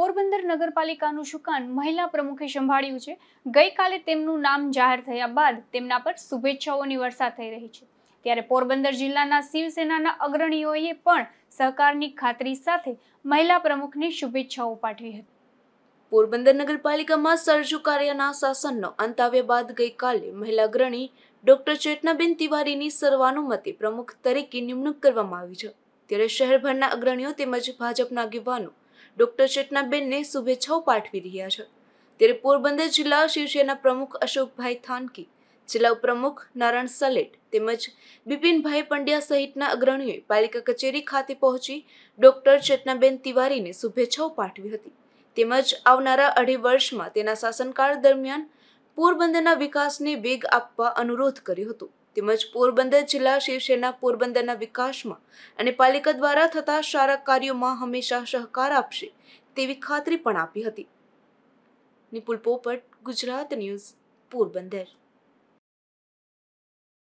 પોરબંદર નગરપાલિકાનું સુકાન મહિલા પ્રમુખે સંભાળ્યું છે ગઈકાલે તેમનું નામ જાહેર થયા બાદ તેમના પર શુભેચ્છાઓની વર્ષા થઈ રહી છે ત્યારે પોરબંદર જિલ્લાના શિવસેનાના અગ્રણીઓએ પણ સહકારની ખાતરી સાથે મહિલા પ્રમુખને શુભેચ્છાઓ પાઠવી હતી પોરબંદર નગરપાલિકામાં સરજુ કાર્યના શાસનનો અંત આવ્યા બાદ ગઈકાલે મહિલા અગ્રણી ડોક્ટર ચેતનાબેન તિવારીની સર્વાનુમતે પ્રમુખ તરીકે નિમણૂક કરવામાં આવી છે ત્યારે શહેરભરના અગ્રણીઓ તેમજ ભાજપના આગેવાનો ડોક્ટર ચેતનાબેનને શુભેચ્છાઓ પાઠવી રહ્યા છે ત્યારે પોરબંદર જિલ્લા શિવસેના પ્રમુખ અશોકભાઈ થાનકી જિલ્લા પ્રમુખ નારાયણ સલેટ તેમજ બિપિનભાઈ પંડ્યા સહિતના અગ્રણીઓએ પાલિકા કચેરી ખાતે પહોંચી ડોક્ટર ચેતનાબેન તિવારીને શુભેચ્છાઓ પાઠવી હતી તેમજ આવનારા અઢી વર્ષમાં તેના શાસનકાળ દરમિયાન પોરબંદરના વિકાસને વેગ આપવા અનુરોધ કર્યો હતો તેમજ પોરબંદર જિલ્લા શિવસેના પોરબંદરના વિકાસમાં અને પાલિકા દ્વારા થતા સારા કાર્યોમાં હંમેશા સહકાર આપશે તેવી ખાતરી પણ આપી હતી નિપુલ પોપટ ગુજરાત ન્યૂઝ પોરબંદર